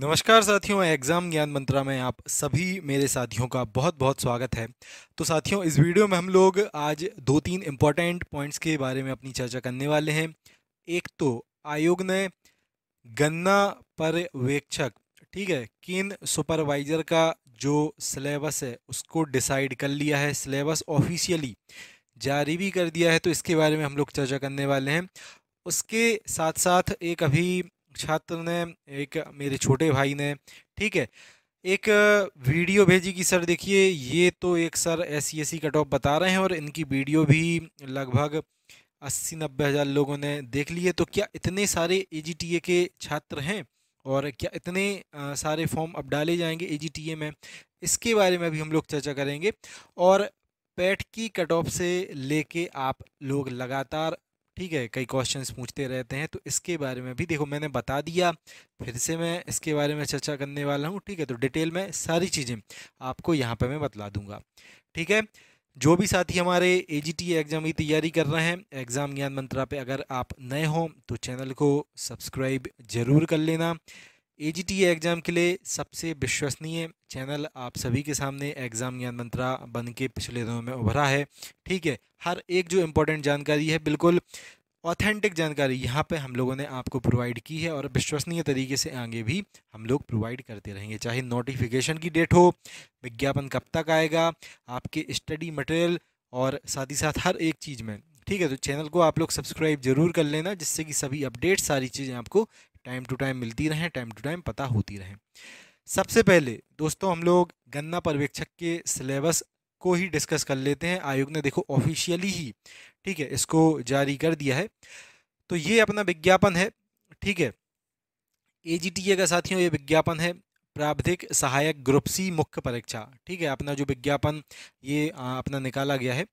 नमस्कार साथियों एग्ज़ाम ज्ञान मंत्रा में आप सभी मेरे साथियों का बहुत बहुत स्वागत है तो साथियों इस वीडियो में हम लोग आज दो तीन इम्पॉर्टेंट पॉइंट्स के बारे में अपनी चर्चा करने वाले हैं एक तो आयोग ने गन्ना पर्यवेक्षक ठीक है किन सुपरवाइज़र का जो सिलेबस है उसको डिसाइड कर लिया है सिलेबस ऑफिशियली जारी भी कर दिया है तो इसके बारे में हम लोग चर्चा करने वाले हैं उसके साथ साथ एक अभी छात्र ने एक मेरे छोटे भाई ने ठीक है एक वीडियो भेजी कि सर देखिए ये तो एक sir S C cut off बता रहे हैं और इनकी वीडियो भी लगभग अस्सी नब्बे हज़ार लोगों ने देख ली है तो क्या इतने सारे ए के छात्र हैं और क्या इतने सारे फॉर्म अब डाले जाएंगे ए में इसके बारे में भी हम लोग चर्चा करेंगे और पैट की कट ऑफ से लेके आप लोग लगातार ठीक है कई क्वेश्चंस पूछते रहते हैं तो इसके बारे में भी देखो मैंने बता दिया फिर से मैं इसके बारे में चर्चा करने वाला हूँ ठीक है तो डिटेल में सारी चीज़ें आपको यहाँ पर मैं बतला दूँगा ठीक है जो भी साथी हमारे ए एग्ज़ाम की तैयारी कर रहे हैं एग्ज़ाम ज्ञान मंत्रा पे अगर आप नए हों तो चैनल को सब्सक्राइब ज़रूर कर लेना ए एग्ज़ाम e के लिए सबसे विश्वसनीय चैनल आप सभी के सामने एग्ज़ाम ज्ञान मंत्रा बन के पिछले दिनों में उभरा है ठीक है हर एक जो इम्पोर्टेंट जानकारी है बिल्कुल ऑथेंटिक जानकारी यहाँ पे हम लोगों ने आपको प्रोवाइड की है और विश्वसनीय तरीके से आगे भी हम लोग प्रोवाइड करते रहेंगे चाहे नोटिफिकेशन की डेट हो विज्ञापन कब तक आएगा आपके स्टडी मटेरियल और साथ ही साथ हर एक चीज़ में ठीक है तो चैनल को आप लोग सब्सक्राइब जरूर कर लेना जिससे कि सभी अपडेट्स सारी चीज़ें आपको टाइम टू टाइम मिलती रहें टाइम टू टाइम पता होती रहें सबसे पहले दोस्तों हम लोग गन्ना पर्यवेक्षक के सिलेबस को ही डिस्कस कर लेते हैं आयोग ने देखो ऑफिशियली ही ठीक है इसको जारी कर दिया है तो ये अपना विज्ञापन है ठीक है ए जी टी ए का साथियों ये विज्ञापन है प्रावधिक सहायक ग्रुप सी मुख्य परीक्षा ठीक है अपना जो विज्ञापन ये अपना निकाला गया है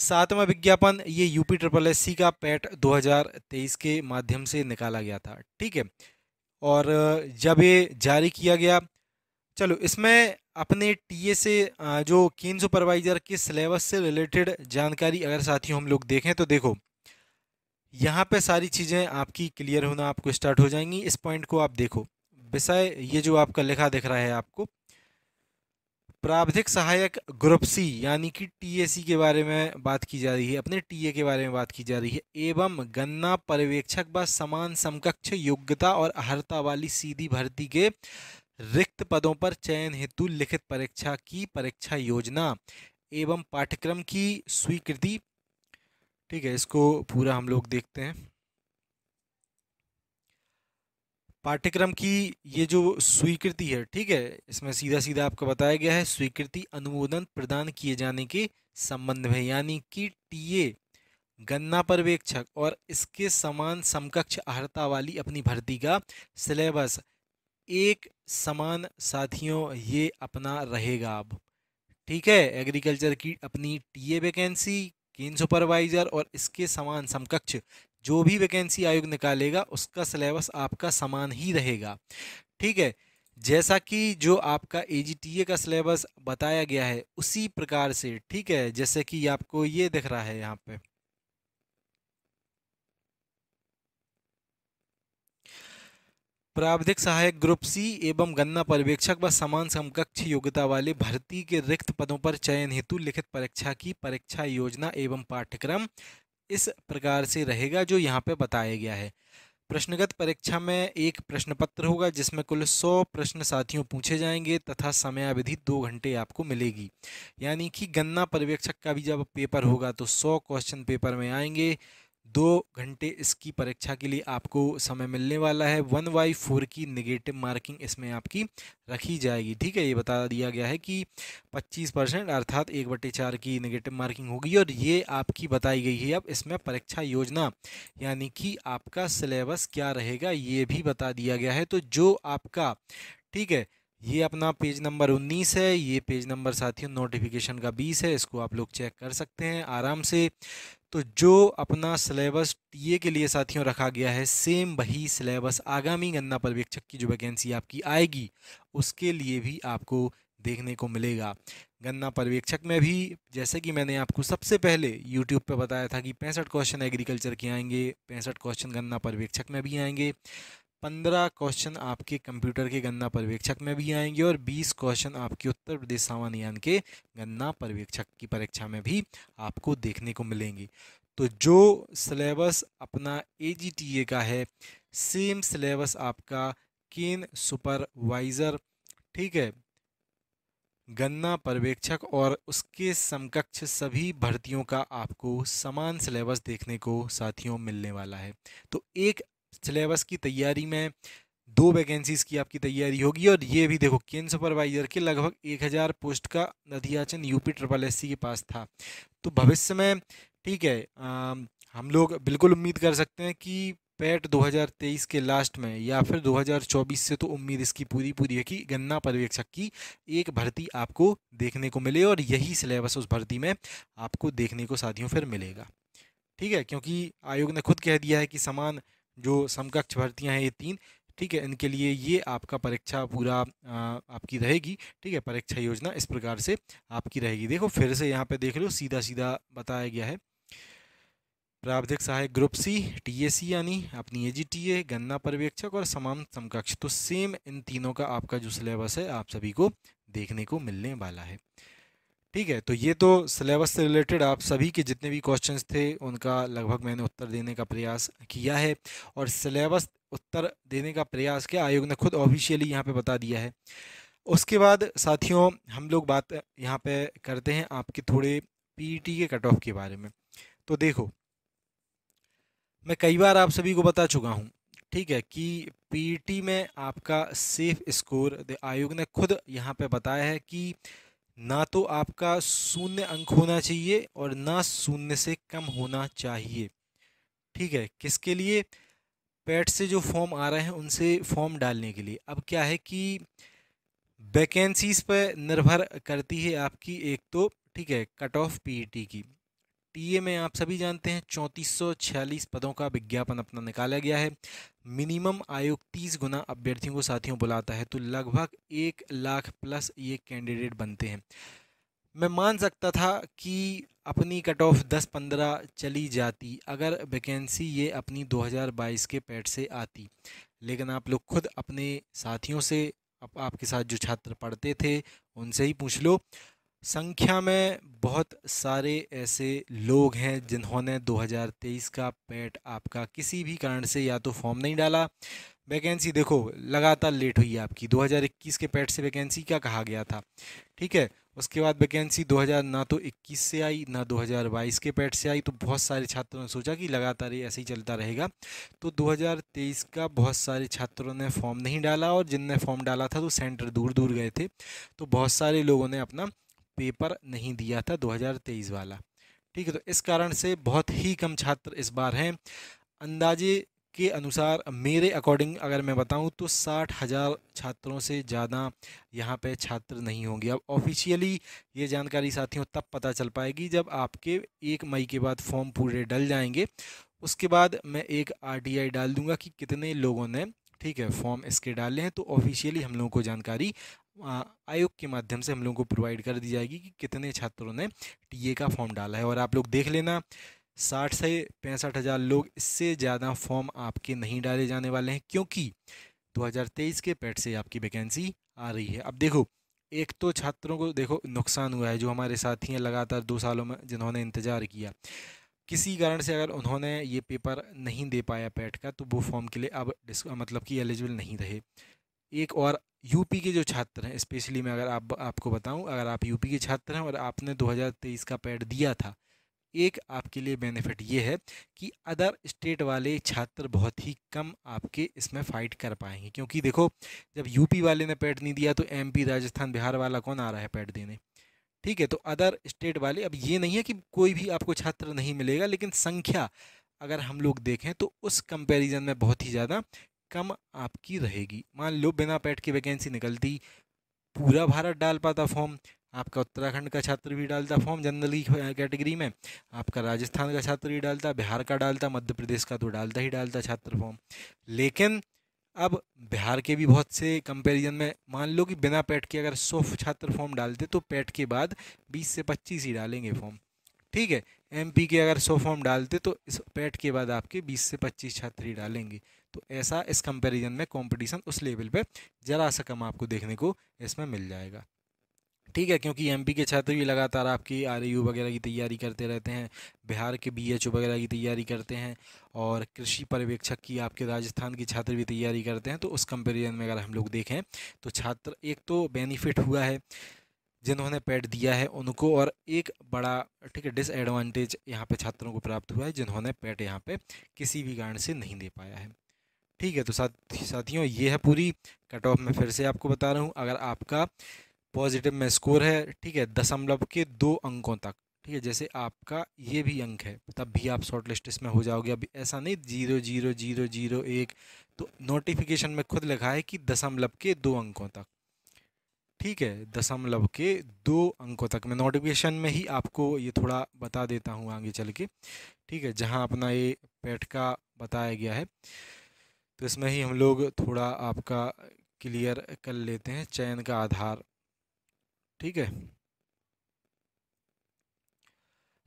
सातवां विज्ञापन ये यूपी ट्रिपल एस सी का पैट 2023 के माध्यम से निकाला गया था ठीक है और जब ये जारी किया गया चलो इसमें अपने टीए से जो कीन सुपरवाइज़र के सिलेबस से रिलेटेड जानकारी अगर साथियों हम लोग देखें तो देखो यहाँ पे सारी चीज़ें आपकी क्लियर होना आपको स्टार्ट हो जाएंगी इस पॉइंट को आप देखो विषय ये जो आपका लिखा दिख रहा है आपको प्रावधिक सहायक ग्रुप सी यानी कि टीएसी के बारे में बात की जा रही है अपने टीए के बारे में बात की जा रही है एवं गन्ना पर्यवेक्षक व समान समकक्ष योग्यता और अर्ता वाली सीधी भर्ती के रिक्त पदों पर चयन हेतु लिखित परीक्षा की परीक्षा योजना एवं पाठ्यक्रम की स्वीकृति ठीक है इसको पूरा हम लोग देखते हैं पाठ्यक्रम की ये जो स्वीकृति है ठीक है इसमें सीधा सीधा आपको बताया गया है स्वीकृति अनुमोदन प्रदान किए जाने के संबंध में यानी कि टीए गन्ना पर्यवेक्षक और इसके समान समकक्ष अर्ता वाली अपनी भर्ती का सिलेबस एक समान साथियों ये अपना रहेगा अब ठीक है एग्रीकल्चर की अपनी टीए वैकेंसी केन सुपरवाइज़र और इसके समान समकक्ष जो भी वैकेंसी आयोग निकालेगा उसका सिलेबस आपका समान ही रहेगा ठीक है जैसा कि जो आपका ए का सिलेबस बताया गया है उसी प्रकार से ठीक है जैसे कि आपको ये दिख रहा है यहाँ पे प्रावधिक सहायक ग्रुप सी एवं गन्ना पर्यवेक्षक व समान समकक्ष योग्यता वाले भर्ती के रिक्त पदों पर चयन हेतु लिखित परीक्षा की परीक्षा योजना एवं पाठ्यक्रम इस प्रकार से रहेगा जो यहाँ पे बताया गया है प्रश्नगत परीक्षा में एक प्रश्न पत्र होगा जिसमें कुल सौ प्रश्न साथियों पूछे जाएंगे तथा समयावधि दो घंटे आपको मिलेगी यानी कि गन्ना पर्यवेक्षक का भी जब पेपर होगा तो सौ क्वेश्चन पेपर में आएंगे दो घंटे इसकी परीक्षा के लिए आपको समय मिलने वाला है वन बाई फोर की निगेटिव मार्किंग इसमें आपकी रखी जाएगी ठीक है ये बता दिया गया है कि पच्चीस परसेंट अर्थात एक बटे चार की निगेटिव मार्किंग होगी और ये आपकी बताई गई है अब इसमें परीक्षा योजना यानी कि आपका सिलेबस क्या रहेगा ये भी बता दिया गया है तो जो आपका ठीक है ये अपना पेज नंबर उन्नीस है ये पेज नंबर साथियों नोटिफिकेशन का बीस है इसको आप लोग चेक कर सकते हैं आराम से तो जो अपना सिलेबस टीए के लिए साथियों रखा गया है सेम वही सिलेबस आगामी गन्ना पर्यवेक्षक की जो वैकेंसी आपकी आएगी उसके लिए भी आपको देखने को मिलेगा गन्ना पर्यवेक्षक में भी जैसे कि मैंने आपको सबसे पहले यूट्यूब पर बताया था कि पैंसठ क्वेश्चन एग्रीकल्चर के आएंगे पैंसठ क्वेश्चन गन्ना पर्यवेक्षक में भी आएंगे पंद्रह क्वेश्चन आपके कंप्यूटर के गन्ना पर्यवेक्षक में भी आएंगे और बीस क्वेश्चन आपके उत्तर प्रदेश सामान्यान के गन्ना पर्यवेक्षक की परीक्षा में भी आपको देखने को मिलेंगे तो जो सिलेबस अपना ए का है सेम सिलेबस आपका केन सुपरवाइज़र ठीक है गन्ना पर्यवेक्षक और उसके समकक्ष सभी भर्तियों का आपको समान सिलेबस देखने को साथियों मिलने वाला है तो एक सिलेबस की तैयारी में दो वैकेंसीज़ की आपकी तैयारी होगी और ये भी देखो केंद्र सुपरवाइजर के लगभग एक हज़ार पोस्ट का अधियाचन यूपी ट्रिपल एस के पास था तो भविष्य में ठीक है आ, हम लोग बिल्कुल उम्मीद कर सकते हैं कि पैट 2023 के लास्ट में या फिर 2024 से तो उम्मीद इसकी पूरी पूरी है कि गन्ना पर्यवेक्षक की एक भर्ती आपको देखने को मिले और यही सिलेबस उस भर्ती में आपको देखने को साथियों फिर मिलेगा ठीक है क्योंकि आयोग ने खुद कह दिया है कि समान जो समकक्ष भर्तियां हैं ये तीन ठीक है इनके लिए ये आपका परीक्षा पूरा आपकी रहेगी ठीक है परीक्षा योजना इस प्रकार से आपकी रहेगी देखो फिर से यहाँ पे देख लो सीधा सीधा बताया गया है प्रावधिक सहायक ग्रुप सी टीएसी यानी अपनी एजीटीए गन्ना पर्यवेक्षक और समान समकक्ष तो सेम इन तीनों का आपका जो सिलेबस है आप सभी को देखने को मिलने वाला है ठीक है तो ये तो सिलेबस से रिलेटेड आप सभी के जितने भी क्वेश्चंस थे उनका लगभग मैंने उत्तर देने का प्रयास किया है और सिलेबस उत्तर देने का प्रयास किया आयोग ने खुद ऑफिशियली यहाँ पे बता दिया है उसके बाद साथियों हम लोग बात यहाँ पे करते हैं आपके थोड़े पीटी e के कट ऑफ के बारे में तो देखो मैं कई बार आप सभी को बता चुका हूँ ठीक है कि पीईटी e में आपका सेफ स्कोर आयोग ने खुद यहाँ पे बताया है कि ना तो आपका शून्य अंक होना चाहिए और ना शून्य से कम होना चाहिए ठीक है किसके लिए पैट से जो फॉर्म आ रहे हैं उनसे फॉर्म डालने के लिए अब क्या है कि वैकेंसीज़ पर निर्भर करती है आपकी एक तो ठीक है कट ऑफ पीईटी की टीए में आप सभी जानते हैं चौंतीस पदों का विज्ञापन अपना निकाला गया है मिनिमम आयोग 30 गुना अभ्यर्थियों को साथियों बुलाता है तो लगभग एक लाख प्लस ये कैंडिडेट बनते हैं मैं मान सकता था कि अपनी कट ऑफ 10-15 चली जाती अगर वैकेंसी ये अपनी 2022 के पैट से आती लेकिन आप लोग खुद अपने साथियों से आप, आपके साथ जो छात्र पढ़ते थे उनसे ही पूछ लो संख्या में बहुत सारे ऐसे लोग हैं जिन्होंने 2023 का पेट आपका किसी भी कारण से या तो फॉर्म नहीं डाला वैकेंसी देखो लगातार लेट हुई है आपकी 2021 के पेट से वैकेंसी क्या कहा गया था ठीक है उसके बाद वैकेंसी 2000 ना तो 21 से आई ना 2022 के पेट से आई तो बहुत सारे छात्रों ने सोचा कि लगातार ये ऐसे ही चलता रहेगा तो 2023 का बहुत सारे छात्रों ने फॉर्म नहीं डाला और जिनने फॉर्म डाला था तो सेंटर दूर दूर गए थे तो बहुत सारे लोगों ने अपना पेपर नहीं दिया था 2023 वाला ठीक है तो इस कारण से बहुत ही कम छात्र इस बार हैं अंदाजे के अनुसार मेरे अकॉर्डिंग अगर मैं बताऊं तो साठ हज़ार छात्रों से ज़्यादा यहाँ पे छात्र नहीं होंगे अब ऑफिशियली ये जानकारी साथियों तब पता चल पाएगी जब आपके एक मई के बाद फॉर्म पूरे डल जाएंगे उसके बाद मैं एक आरटीआई डाल दूंगा कि कितने लोगों ने ठीक है फॉर्म इसके डाले हैं तो ऑफिशियली हम लोगों को जानकारी आयोग के माध्यम से हम लोगों को प्रोवाइड कर दी जाएगी कि कितने छात्रों ने टी का फॉर्म डाला है और आप लोग देख लेना साठ से पैंसठ हज़ार लोग इससे ज़्यादा फॉर्म आपके नहीं डाले जाने वाले हैं क्योंकि 2023 के पेट e से आपकी वैकेंसी आ रही है अब देखो एक तो छात्रों को देखो नुकसान हुआ है जो हमारे साथी हैं लगातार दो सालों में जिन्होंने इंतज़ार किया किसी कारण से अगर उन्होंने ये पेपर नहीं दे पाया पैट e का तो वो फॉर्म के लिए अब मतलब कि एलिजिबल नहीं रहे एक और यूपी के जो छात्र हैं स्पेशली मैं अगर आप आपको बताऊं अगर आप यूपी के छात्र हैं और आपने 2023 का पैड दिया था एक आपके लिए बेनिफिट ये है कि अदर स्टेट वाले छात्र बहुत ही कम आपके इसमें फ़ाइट कर पाएंगे क्योंकि देखो जब यूपी वाले ने पैड नहीं दिया तो एमपी राजस्थान बिहार वाला कौन आ रहा है पैड देने ठीक है तो अदर स्टेट वाले अब ये नहीं है कि कोई भी आपको छात्र नहीं मिलेगा लेकिन संख्या अगर हम लोग देखें तो उस कंपैरिजन में बहुत ही ज़्यादा कम आपकी रहेगी मान लो बिना पैट की वैकेंसी निकलती पूरा भारत डाल पाता फॉर्म आपका उत्तराखंड का छात्र भी डालता फॉर्म जनरली कैटेगरी में आपका राजस्थान का छात्र भी डालता बिहार का डालता मध्य प्रदेश का तो डालता ही डालता छात्र फॉर्म लेकिन अब बिहार के भी बहुत से कंपैरिजन में मान लो कि बिना पैट के अगर सौ छात्र फॉर्म डालते तो पैट के बाद बीस से पच्चीस ही डालेंगे फॉर्म ठीक है एमपी के अगर सौ फॉर्म डालते तो इस पैट के बाद आपके बीस से पच्चीस छात्र ही डालेंगे तो ऐसा इस कंपैरिजन में कंपटीशन उस लेवल पे ज़रा सा कम आपको देखने को इसमें मिल जाएगा ठीक है क्योंकि एमपी के छात्र भी लगातार आपकी आर e वगैरह की तैयारी करते रहते हैं बिहार के बी वगैरह की तैयारी करते हैं और कृषि पर्यवेक्षक की आपके राजस्थान के छात्र भी तैयारी करते हैं तो उस कंपेरिजन में अगर हम लोग देखें तो छात्र एक तो बेनिफिट हुआ है जिन्होंने पैड दिया है उनको और एक बड़ा ठीक है डिसएडवांटेज यहाँ पे छात्रों को प्राप्त हुआ है जिन्होंने पैड यहाँ पे किसी भी कारण से नहीं दे पाया है ठीक है तो साथ साथियों ये है पूरी कट ऑफ में फिर से आपको बता रहा हूँ अगर आपका पॉजिटिव में स्कोर है ठीक है दशमलव के दो अंकों तक ठीक है जैसे आपका ये भी अंक है तब भी आप शॉर्ट लिस्ट इसमें हो जाओगे अभी ऐसा नहीं जीरो जीरो जीरो जीरो एक तो नोटिफिकेशन में खुद लिखा है कि दशमलव के दो अंकों तक ठीक है दशमलव के दो अंकों तक मैं नोटिफिकेशन में ही आपको ये थोड़ा बता देता हूँ आगे चल के ठीक है जहाँ अपना ये पेट का बताया गया है तो इसमें ही हम लोग थोड़ा आपका क्लियर कर लेते हैं चयन का आधार ठीक है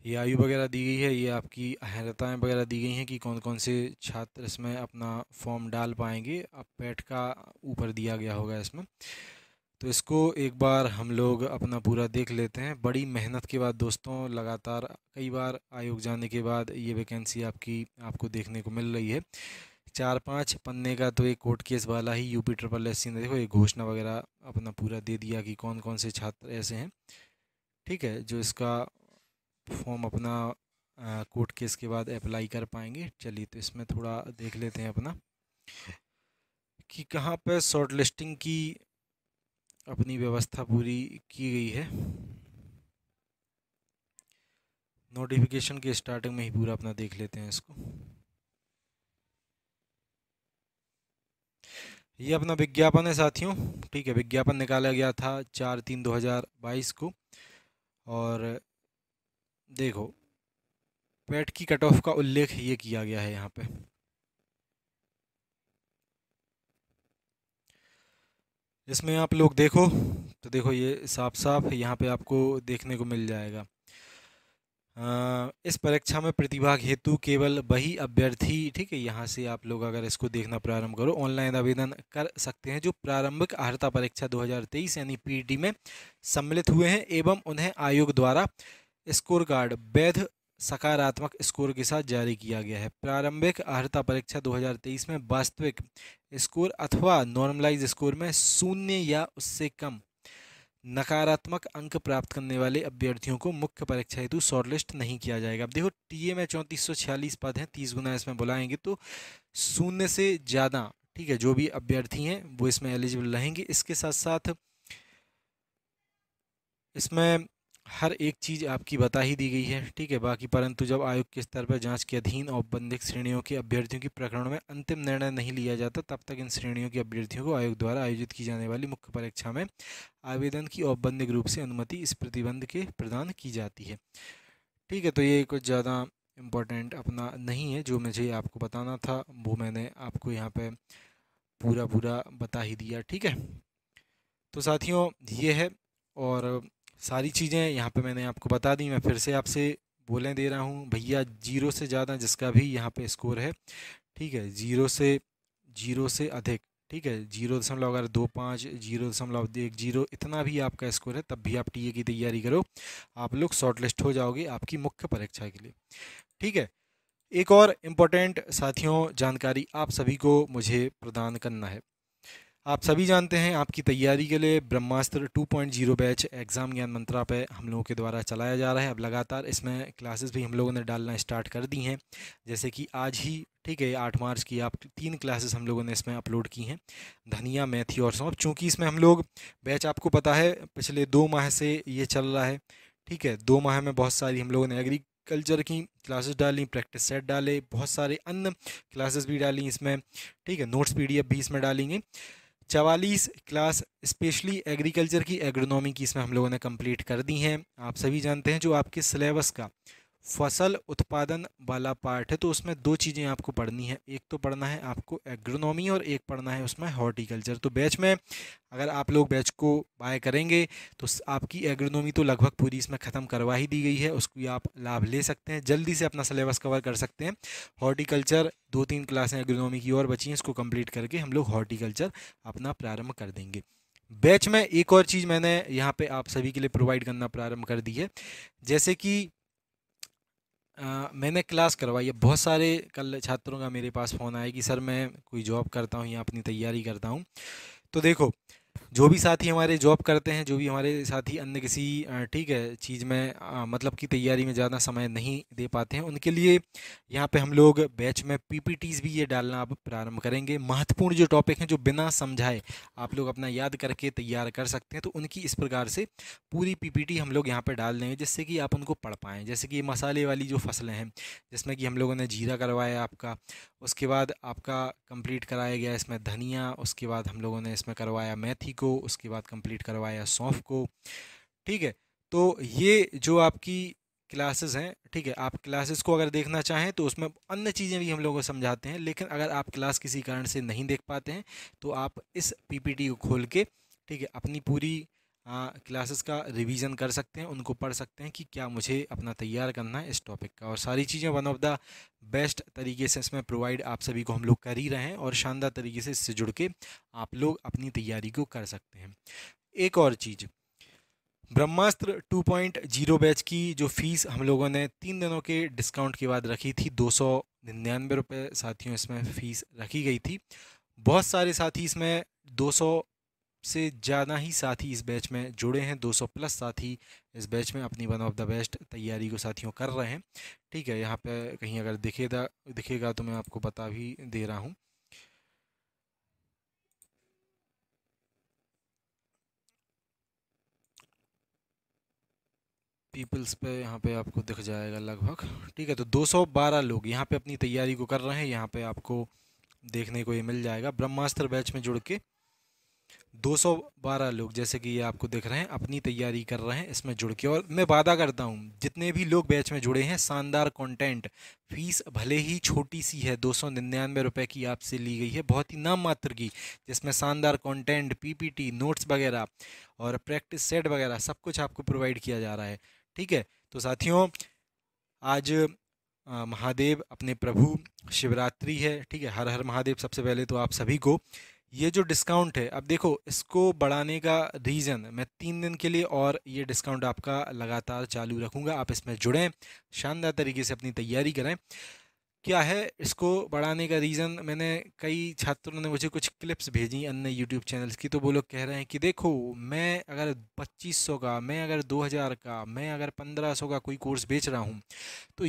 ये आयु वगैरह दी गई है ये आपकी अहर्ताएँ वगैरह दी गई हैं कि कौन कौन से छात्र इसमें अपना फॉर्म डाल पाएंगे अब पैट का ऊपर दिया गया होगा इसमें तो इसको एक बार हम लोग अपना पूरा देख लेते हैं बड़ी मेहनत के बाद दोस्तों लगातार कई बार आयोग जाने के बाद ये वैकेंसी आपकी आपको देखने को मिल रही है चार पाँच पन्ने का तो एक कोर्ट केस वाला ही यूपी ट्रिपल एस सी ने देखो एक घोषणा वगैरह अपना पूरा दे दिया कि कौन कौन से छात्र ऐसे हैं ठीक है जो इसका फॉर्म अपना कोर्ट केस के बाद अप्लाई कर पाएंगे चलिए तो इसमें थोड़ा देख लेते हैं अपना कि कहाँ पर शॉर्ट लिस्टिंग की अपनी व्यवस्था पूरी की गई है नोटिफिकेशन के स्टार्टिंग में ही पूरा अपना देख लेते हैं इसको ये अपना विज्ञापन है साथियों ठीक है विज्ञापन निकाला गया था चार तीन दो हज़ार बाईस को और देखो पैट की कट ऑफ का उल्लेख ये किया गया है यहाँ पे इसमें आप लोग देखो तो देखो ये साफ साफ यहाँ पे आपको देखने को मिल जाएगा इस परीक्षा में प्रतिभाग हेतु केवल वही अभ्यर्थी ठीक है यहाँ से आप लोग अगर इसको देखना प्रारंभ करो ऑनलाइन आवेदन कर सकते हैं जो प्रारंभिक अर्हता परीक्षा 2023 यानी पीटी में सम्मिलित हुए हैं एवं उन्हें आयोग द्वारा स्कोर कार्ड वैध सकारात्मक स्कोर के साथ जारी किया गया है प्रारंभिक अर्हता परीक्षा 2023 में वास्तविक स्कोर अथवा नॉर्मलाइज स्कोर में शून्य या उससे कम नकारात्मक अंक प्राप्त करने वाले अभ्यर्थियों को मुख्य परीक्षा हेतु शॉर्टलिस्ट नहीं किया जाएगा अब देखो टीए में चौंतीस सौ छियालीस पद हैं तीस गुना इसमें बुलाएंगे तो शून्य से ज़्यादा ठीक है जो भी अभ्यर्थी हैं वो इसमें एलिजिबल रहेंगे इसके साथ साथ इसमें हर एक चीज़ आपकी बता ही दी गई है ठीक है बाकी परंतु जब आयोग के स्तर पर जांच के अधीन औपबंधिक श्रेणियों के अभ्यर्थियों की प्रकरणों में अंतिम निर्णय नहीं लिया जाता तब तक इन श्रेणियों के अभ्यर्थियों को आयोग द्वारा आयोजित की जाने वाली मुख्य परीक्षा में आवेदन की औपबंधिक रूप से अनुमति इस प्रतिबंध के प्रदान की जाती है ठीक है तो ये कुछ ज़्यादा इम्पोर्टेंट अपना नहीं है जो मुझे आपको बताना था वो मैंने आपको यहाँ पर पूरा पूरा बता ही दिया ठीक है तो साथियों ये है और सारी चीज़ें यहाँ पे मैंने आपको बता दी मैं फिर से आपसे बोलने दे रहा हूँ भैया जीरो से ज़्यादा जिसका भी यहाँ पे स्कोर है ठीक है जीरो से जीरो से अधिक ठीक है जीरो दशमलव अगर दो पाँच जीरो दशमलव एक जीरो इतना भी आपका स्कोर है तब भी आप टीए की तैयारी करो आप लोग शॉर्टलिस्ट हो जाओगे आपकी मुख्य परीक्षा के लिए ठीक है एक और इम्पोर्टेंट साथियों जानकारी आप सभी को मुझे प्रदान करना है आप सभी जानते हैं आपकी तैयारी के लिए ब्रह्मास्त्र 2.0 बैच एग्ज़ाम ज्ञान मंत्रा पे हम लोगों के द्वारा चलाया जा रहा है अब लगातार इसमें क्लासेस भी हम लोगों ने डालना स्टार्ट कर दी हैं जैसे कि आज ही ठीक है आठ मार्च की आप तीन क्लासेस हम लोगों ने इसमें अपलोड की हैं धनिया मैथी और सौंप चूँकि इसमें हम लोग बैच आपको पता है पिछले दो माह से ये चल रहा है ठीक है दो माह में बहुत सारी हम लोगों ने एग्री कल्चर की क्लासेस डाली प्रैक्टिस सेट डाले बहुत सारे अन्य क्लासेस भी डाली इसमें ठीक है नोट्स पीडीएफ भी इसमें डालेंगे चवालीस क्लास स्पेशली एग्रीकल्चर की एग्रोनॉमी की इसमें हम लोगों ने कंप्लीट कर दी हैं आप सभी जानते हैं जो आपके सिलेबस का फसल उत्पादन वाला पार्ट है तो उसमें दो चीज़ें आपको पढ़नी है एक तो पढ़ना है आपको एग्रोनॉमी और एक पढ़ना है उसमें हॉर्टिकल्चर तो बैच में अगर आप लोग बैच को बाय करेंगे तो आपकी एग्रोनॉमी तो लगभग पूरी इसमें ख़त्म करवा ही दी गई है उसकी आप लाभ ले सकते हैं जल्दी से अपना सिलेबस कवर कर सकते हैं हॉर्टिकल्चर दो तीन क्लासें एग्रोनॉमी की और बची हैं इसको कम्प्लीट करके हम लोग हॉर्टिकल्चर अपना प्रारंभ कर देंगे बैच में एक और चीज़ मैंने यहाँ पे आप सभी के लिए प्रोवाइड करना प्रारंभ कर दी है जैसे कि आ, मैंने क्लास करवाई है बहुत सारे कल छात्रों का मेरे पास फ़ोन आया कि सर मैं कोई जॉब करता हूँ या अपनी तैयारी करता हूँ तो देखो जो भी साथी हमारे जॉब करते हैं जो भी हमारे साथी अन्य किसी ठीक है चीज़ में आ, मतलब की तैयारी में ज़्यादा समय नहीं दे पाते हैं उनके लिए यहाँ पे हम लोग बैच में पीपीटीज भी ये डालना आप प्रारंभ करेंगे महत्वपूर्ण जो टॉपिक हैं जो बिना समझाए आप लोग अपना याद करके तैयार कर सकते हैं तो उनकी इस प्रकार से पूरी पी हम लोग यहाँ पर डाल देंगे जिससे कि आप उनको पढ़ पाएँ जैसे कि मसाले वाली जो फसलें हैं जिसमें कि हम लोगों ने जीरा करवाया आपका उसके बाद आपका कंप्लीट कराया गया इसमें धनिया उसके बाद हम लोगों ने इसमें करवाया मेथी साथी को उसके बाद कंप्लीट करवाया सौंफ को ठीक है तो ये जो आपकी क्लासेस हैं ठीक है आप क्लासेस को अगर देखना चाहें तो उसमें अन्य चीज़ें भी हम लोगों को समझाते हैं लेकिन अगर आप क्लास किसी कारण से नहीं देख पाते हैं तो आप इस पीपीटी को खोल के ठीक है अपनी पूरी हाँ, क्लासेस का रिवीजन कर सकते हैं उनको पढ़ सकते हैं कि क्या मुझे अपना तैयार करना है इस टॉपिक का और सारी चीज़ें वन ऑफ द बेस्ट तरीके से इसमें प्रोवाइड आप सभी को हम लोग कर ही रहे हैं और शानदार तरीके से इससे जुड़ के आप लोग अपनी तैयारी को कर सकते हैं एक और चीज़ ब्रह्मास्त्र 2.0 बैच की जो फीस हम लोगों ने तीन दिनों के डिस्काउंट के बाद रखी थी दो सौ निन्यानवे रुपये साथियों इसमें फ़ीस रखी गई थी बहुत सारे साथी इसमें दो सौ से ज़्यादा ही साथी इस बैच में जुड़े हैं 200 प्लस साथी इस बैच में अपनी वन ऑफ द बेस्ट तैयारी को साथियों कर रहे हैं ठीक है यहाँ पे कहीं अगर दिखेगा दिखेगा तो मैं आपको बता भी दे रहा हूँ पीपल्स पे यहाँ पे आपको दिख जाएगा लगभग ठीक है तो 212 लोग यहाँ पे अपनी तैयारी को कर रहे हैं यहाँ पे आपको देखने को ये मिल जाएगा ब्रह्मास्त्र बैच में जुड़ के 212 लोग जैसे कि ये आपको देख रहे हैं अपनी तैयारी कर रहे हैं इसमें जुड़ के और मैं वादा करता हूँ जितने भी लोग बैच में जुड़े हैं शानदार कंटेंट फीस भले ही छोटी सी है दो सौ निन्यानवे रुपये की आपसे ली गई है बहुत ही नाम मात्र की जिसमें शानदार कंटेंट पीपीटी नोट्स वगैरह और प्रैक्टिस सेट वगैरह सब कुछ आपको प्रोवाइड किया जा रहा है ठीक है तो साथियों आज महादेव अपने प्रभु शिवरात्रि है ठीक है हर हर महादेव सबसे पहले तो आप सभी को ये जो डिस्काउंट है अब देखो इसको बढ़ाने का रीज़न मैं तीन दिन के लिए और ये डिस्काउंट आपका लगातार चालू रखूँगा आप इसमें जुड़ें शानदार तरीके से अपनी तैयारी करें क्या है इसको बढ़ाने का रीज़न मैंने कई छात्रों ने मुझे कुछ क्लिप्स भेजी अन्य यूट्यूब चैनल्स की तो वो लोग कह रहे हैं कि देखो मैं अगर 2500 का मैं अगर 2000 का मैं अगर 1500 का कोई कोर्स बेच रहा हूँ तो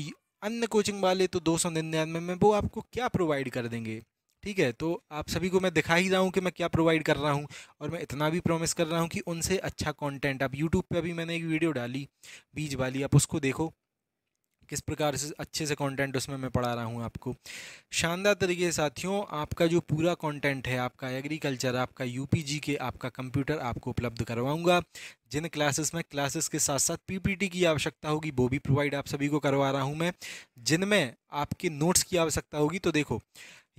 अन्य कोचिंग वाले तो दो सौ निन्यानवे में वो आपको क्या प्रोवाइड कर देंगे ठीक है तो आप सभी को मैं दिखा ही रहा हूँ कि मैं क्या प्रोवाइड कर रहा हूँ और मैं इतना भी प्रॉमिस कर रहा हूँ कि उनसे अच्छा कंटेंट आप यूट्यूब पे अभी मैंने एक वीडियो डाली बीज वाली आप उसको देखो किस प्रकार से अच्छे से कंटेंट उसमें मैं पढ़ा रहा हूँ आपको शानदार तरीके से साथियों आपका जो पूरा कंटेंट है आपका एग्रीकल्चर आपका यूपीजी के आपका कंप्यूटर आपको उपलब्ध करवाऊँगा जिन क्लासेस में क्लासेस के साथ साथ पीपीटी की आवश्यकता होगी वो भी प्रोवाइड आप सभी को करवा रहा हूँ मैं जिनमें आपके नोट्स की आवश्यकता होगी तो देखो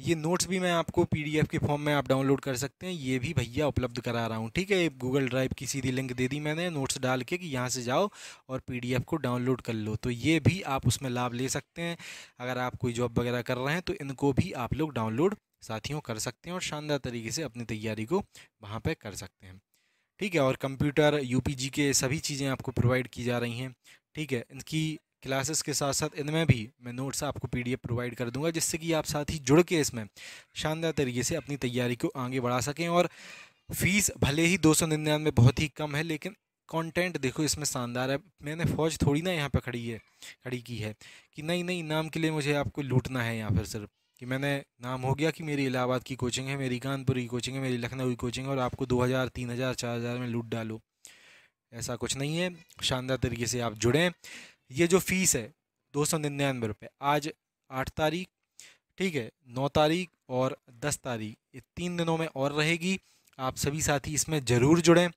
ये नोट्स भी मैं आपको पीडीएफ के फॉर्म में आप डाउनलोड कर सकते हैं ये भी भैया उपलब्ध करा रहा हूँ ठीक है गूगल ड्राइव की सीधी लिंक दे दी मैंने नोट्स डाल के कि यहाँ से जाओ और पीडीएफ को डाउनलोड कर लो तो ये भी आप उसमें लाभ ले सकते हैं अगर आप कोई जॉब वगैरह कर रहे हैं तो इनको भी आप लोग डाउनलोड साथियों कर सकते हैं और शानदार तरीके से अपनी तैयारी को वहाँ पर कर सकते हैं ठीक है और कंप्यूटर यू के सभी चीज़ें आपको प्रोवाइड की जा रही हैं ठीक है इनकी क्लासेस के साथ साथ इनमें भी मैं नोट्स आपको पीडीएफ प्रोवाइड कर दूंगा जिससे कि आप साथ ही जुड़ के इसमें शानदार तरीके से अपनी तैयारी को आगे बढ़ा सकें और फीस भले ही दो सौ निन्यानवे बहुत ही कम है लेकिन कंटेंट देखो इसमें शानदार है मैंने फौज थोड़ी ना यहाँ पर खड़ी है खड़ी की है कि नहीं नहीं नाम के लिए मुझे आपको लूटना है यहाँ पर सिर्फ कि मैंने नाम हो गया कि मेरी इलाहाबाद की कोचिंग है मेरी कानपुर की कोचिंग है मेरी लखनऊ की कोचिंग है और आपको दो हज़ार तीन हज़ार चार हज़ार में लूट डालो ऐसा कुछ नहीं है शानदार तरीके से आप जुड़ें ये जो फ़ीस है दो सौ निन्यानवे रुपये आज आठ तारीख ठीक है नौ तारीख और दस तारीख ये तीन दिनों में और रहेगी आप सभी साथी इसमें ज़रूर जुड़ें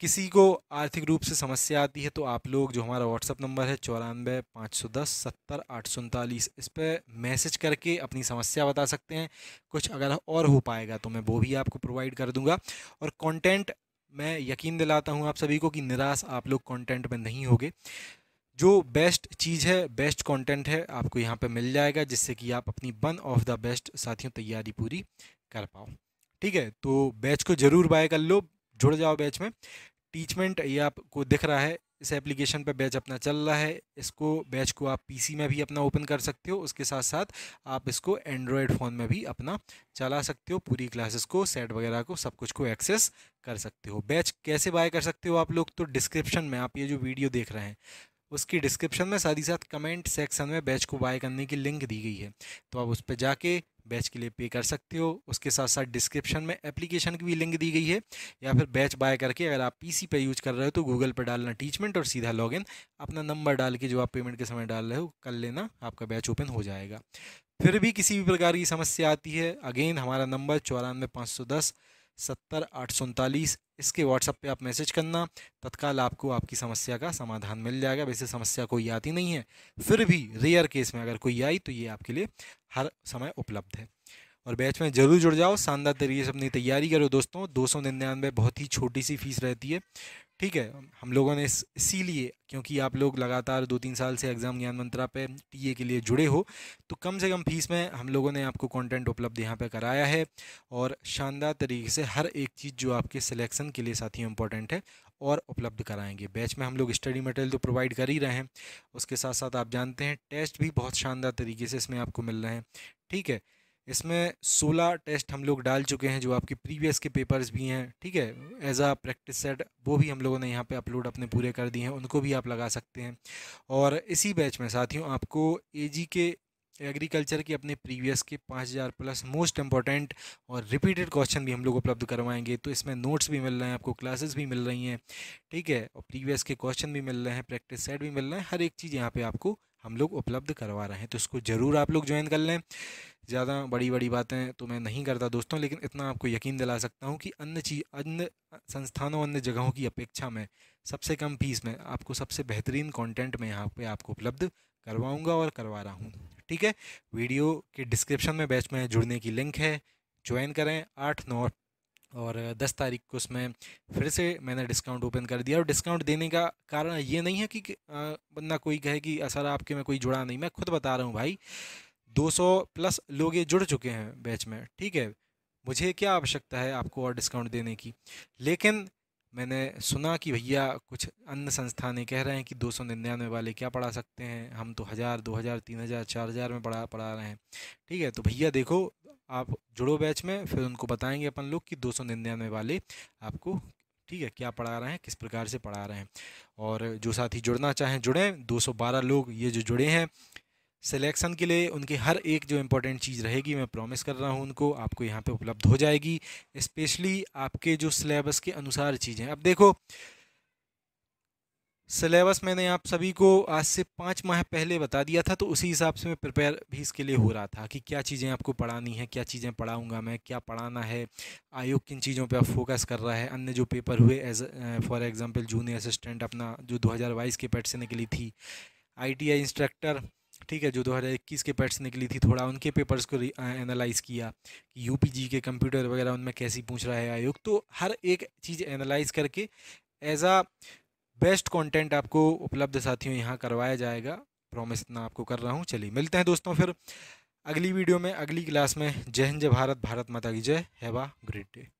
किसी को आर्थिक रूप से समस्या आती है तो आप लोग जो हमारा व्हाट्सअप नंबर है चौरानवे पाँच सौ दस सत्तर आठ सौ उनतालीस इस पर मैसेज करके अपनी समस्या बता सकते हैं कुछ अगर और हो पाएगा तो मैं वो भी आपको प्रोवाइड कर दूंगा और कंटेंट मैं यकीन दिलाता हूँ आप सभी को कि निराश आप लोग कंटेंट में नहीं होगे जो बेस्ट चीज़ है बेस्ट कंटेंट है आपको यहाँ पे मिल जाएगा जिससे कि आप अपनी वन ऑफ द बेस्ट साथियों तैयारी पूरी कर पाओ ठीक है तो बैच को ज़रूर बाय कर लो जुड़ जाओ बैच में टीचमेंट ये आपको दिख रहा है इस एप्लीकेशन पर बैच अपना चल रहा है इसको बैच को आप पीसी में भी अपना ओपन कर सकते हो उसके साथ साथ आप इसको एंड्रॉयड फ़ोन में भी अपना चला सकते हो पूरी क्लासेस को सेट वगैरह को सब कुछ को एक्सेस कर सकते हो बैच कैसे बाय कर सकते हो आप लोग तो डिस्क्रिप्शन में आप ये जो वीडियो देख रहे हैं उसकी डिस्क्रिप्शन में साथ ही साथ कमेंट सेक्शन में बैच को बाय करने की लिंक दी गई है तो आप उस पर जाके बैच के लिए पे कर सकते हो उसके साथ साथ डिस्क्रिप्शन में एप्लीकेशन की भी लिंक दी गई है या फिर बैच बाय करके अगर आप पीसी पे यूज कर रहे हो तो गूगल पर डालना टीचमेंट और सीधा लॉगिन अपना नंबर डाल के जो आप पेमेंट के समय डाल रहे हो कर लेना आपका बैच ओपन हो जाएगा फिर भी किसी भी प्रकार की समस्या आती है अगेन हमारा नंबर चौरानवे पाँच सौ दस सत्तर आठ सौ उनतालीस इसके व्हाट्सअप पे आप मैसेज करना तत्काल आपको आपकी समस्या का समाधान मिल जाएगा वैसे समस्या कोई आती नहीं है फिर भी रेयर केस में अगर कोई आई तो ये आपके लिए हर समय उपलब्ध है और बैच में जरूर जुड़ जाओ शानदार तरीके से अपनी तैयारी करो दोस्तों दो सौ निन्यानवे बहुत ही छोटी सी फीस रहती है ठीक है हम लोगों ने इसीलिए क्योंकि आप लोग लगातार दो तीन साल से एग्ज़ाम ज्ञान मंत्रा पे टीए के लिए जुड़े हो तो कम से कम फीस में हम लोगों ने आपको कंटेंट उपलब्ध यहाँ पे कराया है और शानदार तरीके से हर एक चीज़ जो आपके सिलेक्शन के लिए साथियों इंपॉर्टेंट है और उपलब्ध कराएंगे बैच में हम लोग स्टडी मटेरियल तो प्रोवाइड कर ही रहे हैं उसके साथ साथ आप जानते हैं टेस्ट भी बहुत शानदार तरीके से इसमें आपको मिल रहे हैं ठीक है इसमें 16 टेस्ट हम लोग डाल चुके हैं जो आपके प्रीवियस के पेपर्स भी हैं ठीक है एज आ प्रैक्टिस सेट वो भी हम लोगों ने यहाँ पे अपलोड अपने पूरे कर दिए हैं उनको भी आप लगा सकते हैं और इसी बैच में साथियों आपको एजी के एग्रीकल्चर के अपने प्रीवियस के पाँच हज़ार प्लस मोस्ट इंपॉर्टेंट और रिपीटेड क्वेश्चन भी हम लोग उपलब्ध करवाएंगे तो इसमें नोट्स भी मिल रहे हैं आपको क्लासेस भी मिल रही हैं ठीक है और प्रीवियस के क्वेश्चन भी मिल रहे हैं प्रैक्टिस सेट भी मिल रहे हैं हर एक चीज़ यहाँ पे आपको हम लोग उपलब्ध करवा रहे हैं तो इसको ज़रूर आप लोग ज्वाइन कर लें ज़्यादा बड़ी बड़ी बातें तो मैं नहीं करता दोस्तों लेकिन इतना आपको यकीन दिला सकता हूँ कि अन्य चीज अन्य संस्थानों अन्य जगहों की अपेक्षा में सबसे कम फीस में आपको सबसे बेहतरीन कॉन्टेंट में यहाँ पर आपको उपलब्ध करवाऊँगा और करवा रहा हूँ ठीक है वीडियो के डिस्क्रिप्शन में बैच में जुड़ने की लिंक है ज्वाइन करें आठ नौ और 10 तारीख को उसमें फिर से मैंने डिस्काउंट ओपन कर दिया और डिस्काउंट देने का कारण ये नहीं है कि बंदा कोई कहे कि सर आपके में कोई जुड़ा नहीं मैं खुद बता रहा हूँ भाई 200 प्लस लोग ये जुड़ चुके हैं बैच में ठीक है मुझे क्या आवश्यकता है आपको और डिस्काउंट देने की लेकिन मैंने सुना कि भैया कुछ अन्य संस्थाने कह रहे हैं कि दो सौ निन्यानवे वाले क्या पढ़ा सकते हैं हम तो हज़ार दो हज़ार तीन हज़ार चार हज़ार में पढ़ा पढ़ा रहे हैं ठीक है तो भैया देखो आप जुड़ो बैच में फिर उनको बताएंगे अपन लोग कि दो सौ निन्यानवे वाले आपको ठीक है क्या पढ़ा रहे हैं किस प्रकार से पढ़ा रहे हैं और जो साथी जुड़ना चाहें जुड़ें 212 लोग ये जो जुड़े हैं सिलेक्शन के लिए उनकी हर एक जो इम्पोर्टेंट चीज़ रहेगी मैं प्रॉमिस कर रहा हूँ उनको आपको यहाँ पे उपलब्ध हो जाएगी स्पेशली आपके जो सिलेबस के अनुसार चीज़ें अब देखो सिलेबस मैंने आप सभी को आज से पाँच माह पहले बता दिया था तो उसी हिसाब से मैं प्रिपेयर भी इसके लिए हो रहा था कि क्या चीज़ें आपको पढ़ानी है क्या चीज़ें पढ़ाऊँगा मैं क्या पढ़ाना है आयोग किन चीज़ों पर फोकस कर रहा है अन्य जो पेपर हुए as for example junior assistant अपना जो दो के पैट से निकली थी आई इंस्ट्रक्टर ठीक है जो 2021 के पैट्स निकली थी थोड़ा उनके पेपर्स को एनालाइज किया कि यूपीजी के कंप्यूटर वगैरह उनमें कैसी पूछ रहा है आयोग तो हर एक चीज़ एनालाइज करके एज आ बेस्ट कंटेंट आपको उपलब्ध साथियों यहाँ करवाया जाएगा प्रॉमिस इतना आपको कर रहा हूँ चलिए मिलते हैं दोस्तों फिर अगली वीडियो में अगली क्लास में जय हिंद जय भारत भारत माता की जय हैवा ग्रेट डे